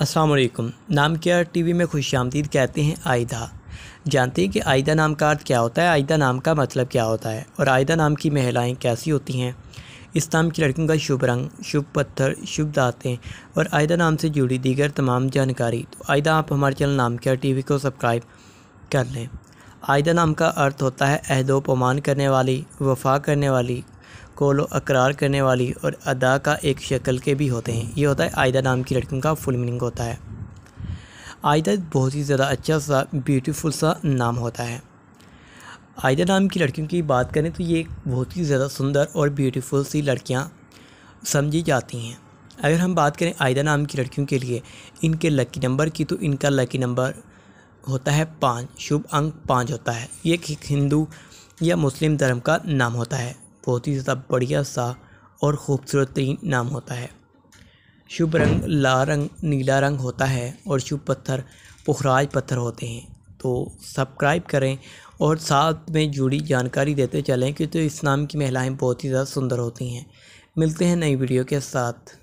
असलकम नाम क्या टीवी में खुश आमदीद कहते हैं आयदा जानते हैं कि आयदा नाम का अर्थ क्या होता है आयदा नाम का मतलब क्या होता है और आयदा नाम की महिलाएँ कैसी होती हैं इस नाम की लड़कियों का शुभ रंग शुभ पत्थर शुभ दातें और आयदा नाम से जुड़ी दीगर तमाम जानकारी तो आयदा आप हमारे चैनल नाम क्या वी को सब्सक्राइब कर लें आयदा नाम का अर्थ होता है अहदो पमान करने वाली वफा करने वाली कोलो अकरार करने वाली और अदा का एक शक्ल के भी होते हैं ये होता है आयदा नाम की लड़कियों का फुल मीनिंग होता है आयदा बहुत ही ज़्यादा अच्छा सा ब्यूटीफुल सा नाम होता है आयदा नाम की लड़कियों की बात करें तो ये बहुत ही ज़्यादा सुंदर और ब्यूटीफुल सी लड़कियाँ समझी जाती हैं अगर हम बात करें आयदा नाम की लड़कियों के लिए इनके लकी नंबर की तो इनका लकी नंबर होता है पाँच शुभ अंक पाँच होता है ये एक हिंदू या मुस्लिम धर्म का नाम होता है बहुत ही ज़्यादा बढ़िया सा और ख़ूबसूरत तरीन नाम होता है शुभ रंग लाल रंग नीला रंग होता है और शुभ पत्थर पुखराज पत्थर होते हैं तो सब्सक्राइब करें और साथ में जुड़ी जानकारी देते चलें क्योंकि तो इस नाम की महिलाएं बहुत ही ज़्यादा सुंदर होती हैं मिलते हैं नई वीडियो के साथ